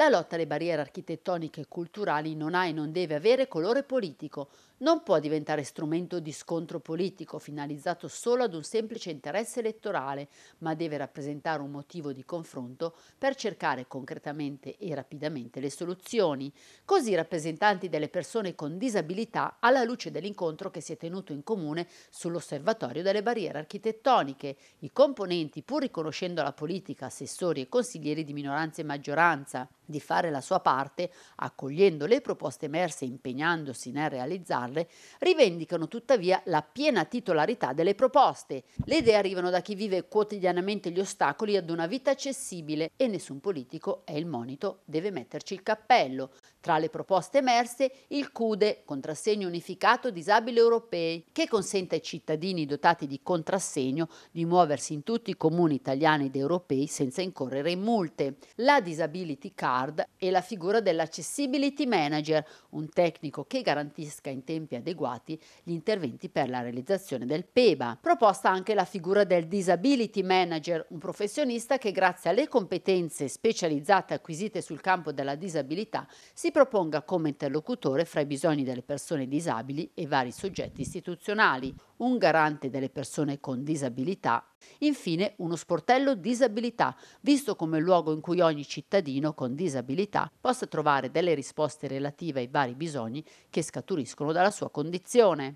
La lotta alle barriere architettoniche e culturali non ha e non deve avere colore politico, non può diventare strumento di scontro politico finalizzato solo ad un semplice interesse elettorale, ma deve rappresentare un motivo di confronto per cercare concretamente e rapidamente le soluzioni. Così i rappresentanti delle persone con disabilità alla luce dell'incontro che si è tenuto in comune sull'osservatorio delle barriere architettoniche, i componenti pur riconoscendo la politica, assessori e consiglieri di minoranza e maggioranza, di fare la sua parte, accogliendo le proposte emerse e impegnandosi nel realizzarle, rivendicano tuttavia la piena titolarità delle proposte. Le idee arrivano da chi vive quotidianamente gli ostacoli ad una vita accessibile e nessun politico, è il monito, deve metterci il cappello. Tra le proposte emerse il CUDE, contrassegno unificato disabili europei, che consente ai cittadini dotati di contrassegno di muoversi in tutti i comuni italiani ed europei senza incorrere in multe, la disability card e la figura dell'accessibility manager, un tecnico che garantisca in tempi adeguati gli interventi per la realizzazione del PEBA. Proposta anche la figura del disability manager, un professionista che grazie alle competenze specializzate acquisite sul campo della disabilità si proponga come interlocutore fra i bisogni delle persone disabili e vari soggetti istituzionali, un garante delle persone con disabilità, infine uno sportello disabilità, visto come luogo in cui ogni cittadino con disabilità possa trovare delle risposte relative ai vari bisogni che scaturiscono dalla sua condizione.